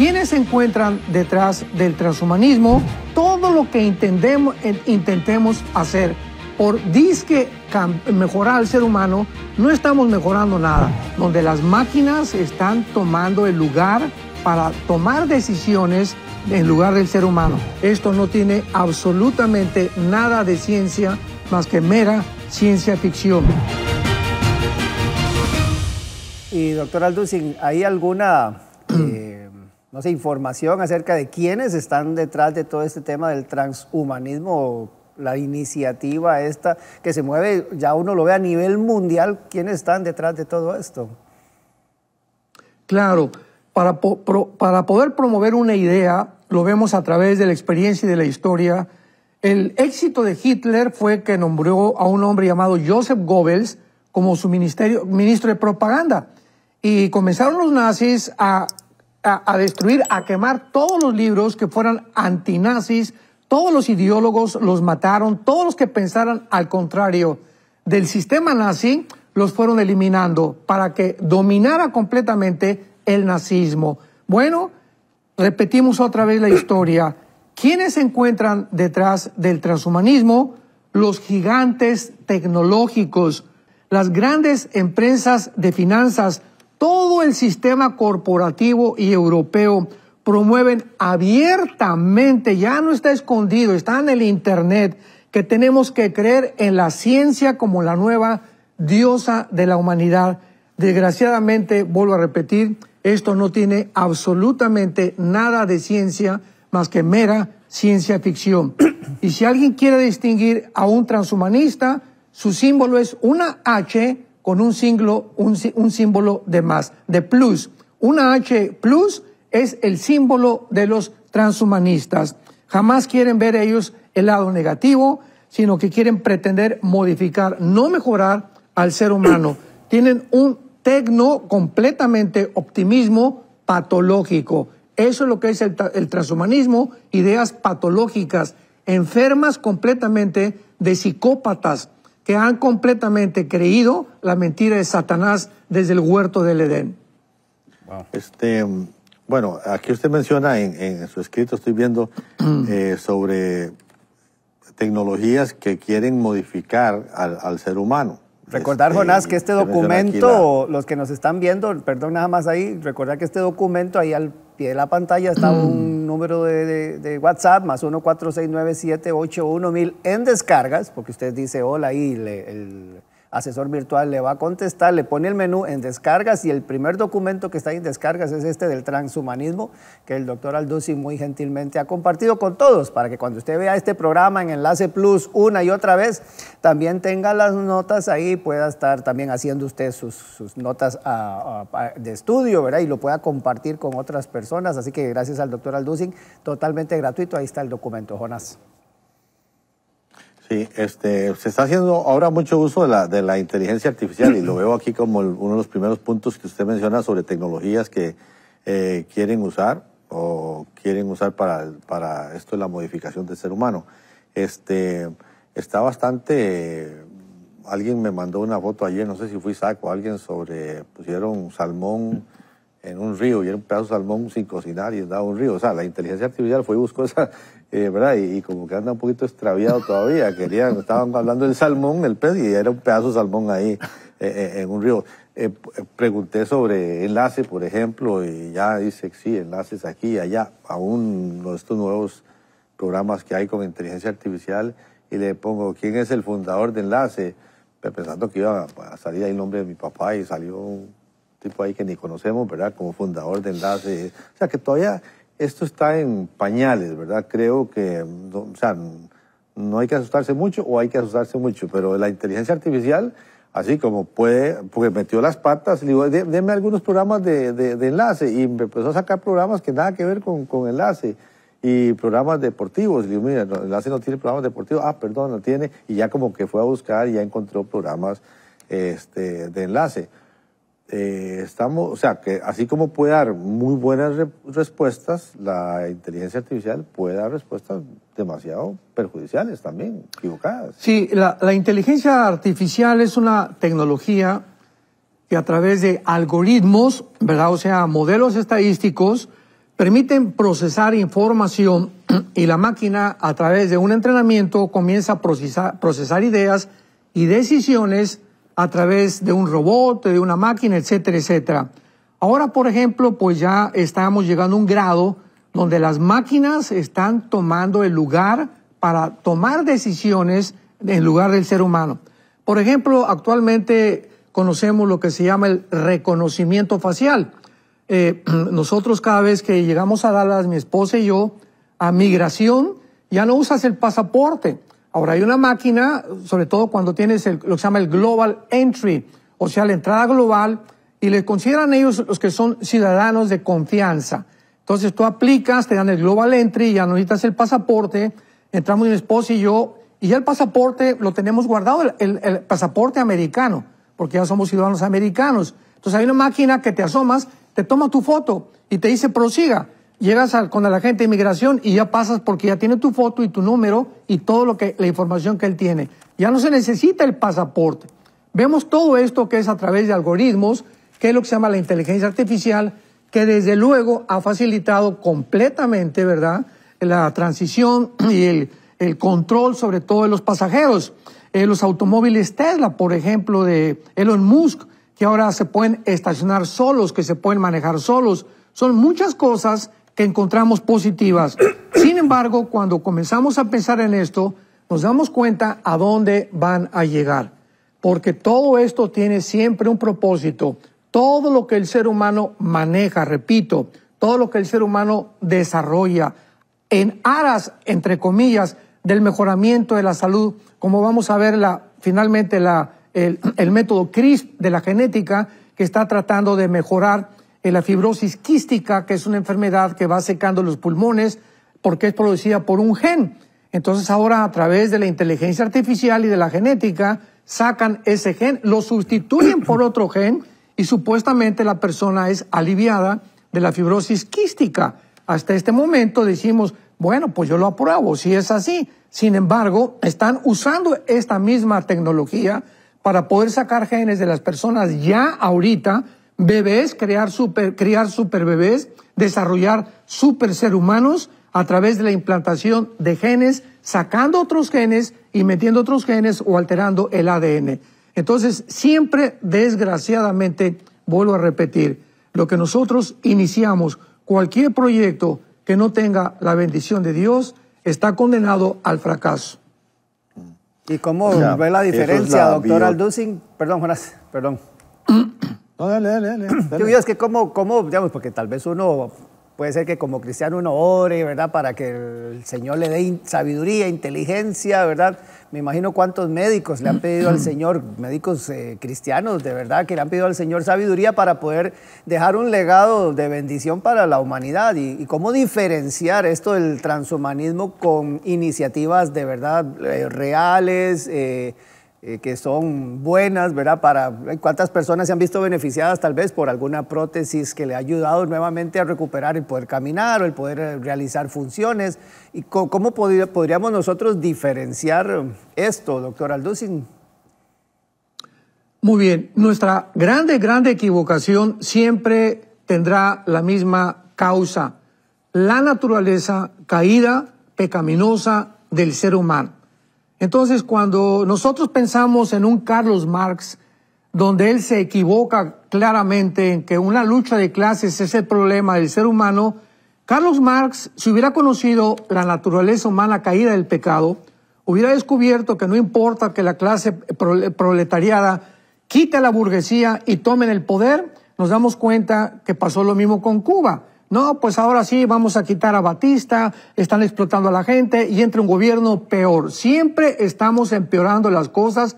Quienes se encuentran detrás del transhumanismo, todo lo que eh, intentemos hacer por disque mejorar al ser humano, no estamos mejorando nada, donde las máquinas están tomando el lugar para tomar decisiones en lugar del ser humano. Esto no tiene absolutamente nada de ciencia más que mera ciencia ficción. Y doctor Alducin, ¿hay alguna no sé, información acerca de quiénes están detrás de todo este tema del transhumanismo, la iniciativa esta que se mueve, ya uno lo ve a nivel mundial, quiénes están detrás de todo esto. Claro, para, para poder promover una idea, lo vemos a través de la experiencia y de la historia, el éxito de Hitler fue que nombró a un hombre llamado Joseph Goebbels como su ministerio, ministro de propaganda. Y comenzaron los nazis a a, destruir, a quemar todos los libros que fueran antinazis, todos los ideólogos los mataron, todos los que pensaran al contrario del sistema nazi los fueron eliminando para que dominara completamente el nazismo. Bueno, repetimos otra vez la historia. ¿Quiénes se encuentran detrás del transhumanismo? Los gigantes tecnológicos, las grandes empresas de finanzas, todo el sistema corporativo y europeo promueven abiertamente, ya no está escondido, está en el Internet, que tenemos que creer en la ciencia como la nueva diosa de la humanidad. Desgraciadamente, vuelvo a repetir, esto no tiene absolutamente nada de ciencia más que mera ciencia ficción. y si alguien quiere distinguir a un transhumanista, su símbolo es una H con un, símbolo, un, símbolo de más, de plus. Una H plus es el símbolo de los transhumanistas. Jamás quieren ver ellos el lado negativo, sino que quieren pretender modificar, no mejorar al ser humano. Tienen un tecno completamente optimismo patológico. Eso es lo que es el, transhumanismo, ideas patológicas, enfermas completamente de psicópatas, que han completamente creído la mentira de Satanás desde el huerto del Edén. Este, bueno, aquí usted menciona en, su escrito, estoy viendo eh, sobre tecnologías que quieren modificar al, ser humano. Recordar, este, Jonás, que este documento, los que nos están viendo, perdón, nada más ahí, recordar que este documento ahí al pie de la pantalla está mm. un número de, de, WhatsApp, más mil en descargas, porque usted dice hola y le, el, asesor virtual le va a contestar, le pone el menú en descargas y el primer documento que está en descargas es este del transhumanismo que el doctor Aldusin muy gentilmente ha compartido con todos para que cuando usted vea este programa en Enlace Plus una y otra vez, también tenga las notas ahí, pueda estar también haciendo usted sus, notas de estudio, ¿verdad? Y lo pueda compartir con otras personas. Así que gracias al doctor Aldusin, totalmente gratuito, ahí está el documento, Jonas. Sí, este, se está haciendo ahora mucho uso de la, de la inteligencia artificial y lo veo aquí como uno de los primeros puntos que usted menciona sobre tecnologías que eh, quieren usar o quieren usar para, para esto de la modificación del ser humano. Este, está bastante, alguien me mandó una foto ayer, no sé si fui saco, alguien sobre, pusieron salmón en un río y era un pedazo de salmón sin cocinar y en un río. O sea, la inteligencia artificial fue y buscó esa, eh, ¿verdad? Y, como que anda un poquito extraviado todavía. Querían, estaban hablando del salmón, el pez, y era un pedazo de salmón ahí eh, eh, en un río. pregunté sobre enlace, por ejemplo, y ya dice, sí, enlaces aquí y allá, Aún uno estos nuevos programas que hay con inteligencia artificial, y le pongo, ¿quién es el fundador de enlace? Pues pensando que iba a salir ahí el nombre de mi papá y salió un tipo ahí que ni conocemos, ¿verdad? Como fundador de enlace. O sea, que todavía esto está en pañales, ¿verdad? Creo que, o sea, no hay que asustarse mucho o hay que asustarse mucho, pero la inteligencia artificial, así como puede, porque metió las patas, le digo, deme algunos programas de, enlace y me empezó a sacar programas que nada que ver con, enlace y programas deportivos. Le digo, mira, enlace no tiene programas deportivos, ah, perdón, no tiene, y ya como que fue a buscar y ya encontró programas este, de enlace. Eh, estamos, o sea, que así como puede dar muy buenas respuestas, la inteligencia artificial puede dar respuestas demasiado perjudiciales también, equivocadas. Sí, la, inteligencia artificial es una tecnología que a través de algoritmos, ¿verdad? O sea, modelos estadísticos, permiten procesar información y la máquina a través de un entrenamiento comienza a procesar ideas y decisiones a través de un robot, de una máquina, etcétera, etcétera. Ahora, por ejemplo, pues ya estamos llegando a un grado donde las máquinas están tomando el lugar para tomar decisiones en lugar del ser humano. Por ejemplo, actualmente conocemos lo que se llama el reconocimiento facial. Eh, nosotros cada vez que llegamos a Dallas, mi esposa y yo, a migración, ya no usas el pasaporte, Ahora, hay una máquina, sobre todo cuando tienes lo que se llama el Global Entry, o sea, la entrada global, y le consideran ellos los que son ciudadanos de confianza. Entonces tú aplicas, te dan el Global Entry, ya necesitas el pasaporte, entramos mi esposa y yo, y ya el pasaporte lo tenemos guardado, el pasaporte americano, porque ya somos ciudadanos americanos. Entonces hay una máquina que te asomas, te toma tu foto y te dice prosiga llegas con el agente de inmigración y ya pasas porque ya tiene tu foto y tu número y todo lo que la información que él tiene. Ya no se necesita el pasaporte. Vemos todo esto que es a través de algoritmos, que es lo que se llama la inteligencia artificial, que desde luego ha facilitado completamente, ¿verdad?, la transición y el, control sobre todo de los pasajeros. Eh, los automóviles Tesla, por ejemplo, de Elon Musk, que ahora se pueden estacionar solos, que se pueden manejar solos. Son muchas cosas que encontramos positivas. Sin embargo, cuando comenzamos a pensar en esto, nos damos cuenta a dónde van a llegar, porque todo esto tiene siempre un propósito. Todo lo que el ser humano maneja, repito, todo lo que el ser humano desarrolla en aras, entre comillas, del mejoramiento de la salud, como vamos a ver la, finalmente la, el, el método CRISP de la genética, que está tratando de mejorar la fibrosis quística, que es una enfermedad que va secando los pulmones porque es producida por un gen. Entonces ahora a través de la inteligencia artificial y de la genética sacan ese gen, lo sustituyen por otro gen y supuestamente la persona es aliviada de la fibrosis quística. Hasta este momento decimos, bueno, pues yo lo apruebo, si es así. Sin embargo, están usando esta misma tecnología para poder sacar genes de las personas ya ahorita bebés, crear super, criar super bebés, desarrollar super ser humanos a través de la implantación de genes, sacando otros genes y metiendo otros genes o alterando el ADN. Entonces, siempre, desgraciadamente, vuelvo a repetir, lo que nosotros iniciamos, cualquier proyecto que no tenga la bendición de Dios, está condenado al fracaso. ¿Y cómo ve la diferencia, doctor Perdón, Jonás, perdón. No, es que como, digamos, porque tal vez uno puede ser que como cristiano uno ore, ¿verdad? Para que el Señor le dé sabiduría, inteligencia, ¿verdad? Me imagino cuántos médicos le han pedido al Señor, médicos eh, cristianos, de verdad, que le han pedido al Señor sabiduría para poder dejar un legado de bendición para la humanidad. Y, cómo diferenciar esto del transhumanismo con iniciativas de verdad eh, reales. Eh, eh, que son buenas, ¿verdad? Para eh, cuántas personas se han visto beneficiadas tal vez por alguna prótesis que le ha ayudado nuevamente a recuperar el poder caminar o el poder eh, realizar funciones. ¿Y cómo, podríamos nosotros diferenciar esto, doctor Alducin? Muy bien, nuestra grande, grande equivocación siempre tendrá la misma causa, la naturaleza caída, pecaminosa del ser humano. Entonces, cuando nosotros pensamos en un Carlos Marx, donde él se equivoca claramente en que una lucha de clases es el problema del ser humano, Carlos Marx, si hubiera conocido la naturaleza humana caída del pecado, hubiera descubierto que no importa que la clase proletariada quite la burguesía y tomen el poder, nos damos cuenta que pasó lo mismo con Cuba. No, pues ahora sí vamos a quitar a Batista, están explotando a la gente y entra un gobierno peor. Siempre estamos empeorando las cosas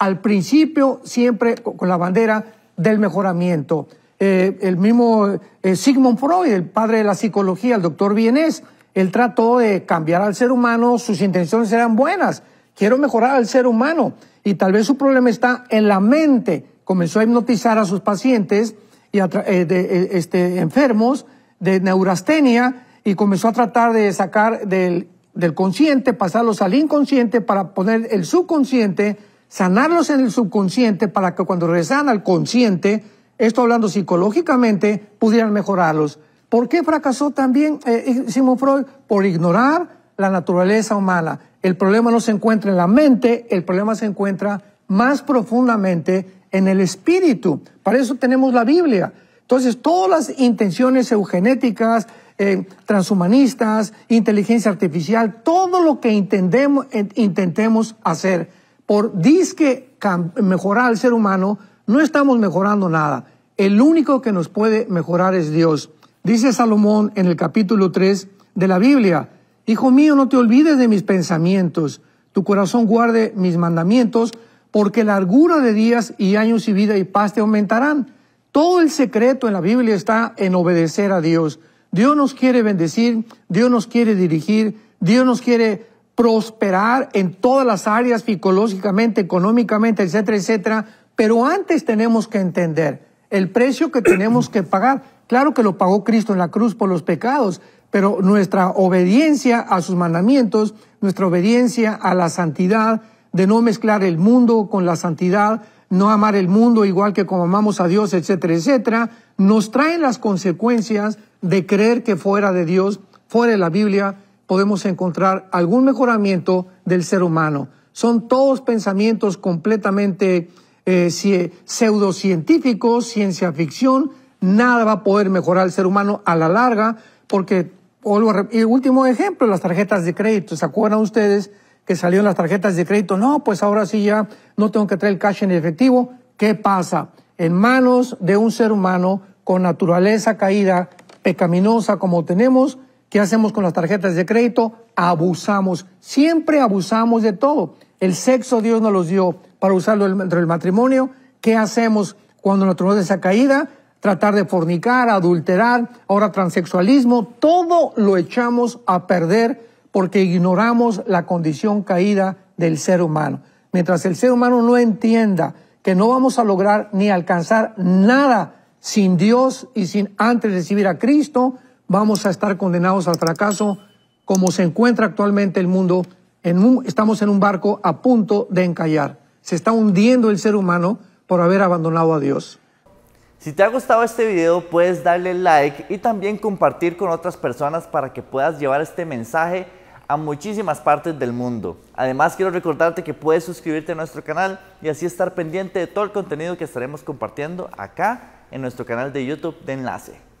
al principio, siempre con la bandera del mejoramiento. Eh, el mismo eh, Sigmund Freud, el padre de la psicología, el doctor Bienes, él trató de cambiar al ser humano, sus intenciones eran buenas, quiero mejorar al ser humano y tal vez su problema está en la mente. Comenzó a hipnotizar a sus pacientes y a, eh, este, enfermos de neurastenia y comenzó a tratar de sacar del, consciente, pasarlos al inconsciente para poner el subconsciente, sanarlos en el subconsciente para que cuando regresan al consciente, esto hablando psicológicamente, pudieran mejorarlos. ¿Por qué fracasó también eh, eh Freud? Por ignorar la naturaleza humana. El problema no se encuentra en la mente, el problema se encuentra más profundamente en el espíritu. Para eso tenemos la Biblia. Entonces, todas las intenciones eugenéticas, eh, transhumanistas, inteligencia artificial, todo lo que eh, intentemos hacer por disque mejorar al ser humano, no estamos mejorando nada. El único que nos puede mejorar es Dios. Dice Salomón en el capítulo 3 de la Biblia, Hijo mío, no te olvides de mis pensamientos, tu corazón guarde mis mandamientos, porque largura de días y años y vida y paz te aumentarán. Todo el secreto en la Biblia está en obedecer a Dios. Dios nos quiere bendecir, Dios nos quiere dirigir, Dios nos quiere prosperar en todas las áreas, psicológicamente, económicamente, etcétera, etcétera. Pero antes tenemos que entender el precio que tenemos que pagar. Claro que lo pagó Cristo en la cruz por los pecados, pero nuestra obediencia a sus mandamientos, nuestra obediencia a la santidad, de no mezclar el mundo con la santidad, no amar el mundo igual que como amamos a Dios, etcétera, etcétera, nos traen las consecuencias de creer que fuera de Dios, fuera de la Biblia, podemos encontrar algún mejoramiento del ser humano. Son todos pensamientos completamente eh, pseudocientíficos, ciencia ficción, nada va a poder mejorar al ser humano a la larga, porque, y último ejemplo, las tarjetas de crédito, ¿se acuerdan ustedes? que salió en las tarjetas de crédito. No, pues ahora sí ya no tengo que traer el cash en efectivo. ¿Qué pasa? En manos de un ser humano con naturaleza caída, pecaminosa como tenemos, ¿qué hacemos con las tarjetas de crédito? Abusamos. Siempre abusamos de todo. El sexo Dios nos los dio para usarlo dentro del matrimonio. ¿Qué hacemos cuando nuestra naturaleza caída? tratar de fornicar, adulterar, ahora transexualismo, todo lo echamos a perder porque ignoramos la condición caída del ser humano. Mientras el ser humano no entienda que no vamos a lograr ni alcanzar nada sin Dios y sin antes recibir a Cristo, vamos a estar condenados al fracaso como se encuentra actualmente el mundo. estamos en un barco a punto de encallar. Se está hundiendo el ser humano por haber abandonado a Dios. Si te ha gustado este video, puedes darle like y también compartir con otras personas para que puedas llevar este mensaje a muchísimas partes del mundo. Además quiero recordarte que puedes suscribirte a nuestro canal y así estar pendiente de todo el contenido que estaremos compartiendo acá en nuestro canal de YouTube de Enlace.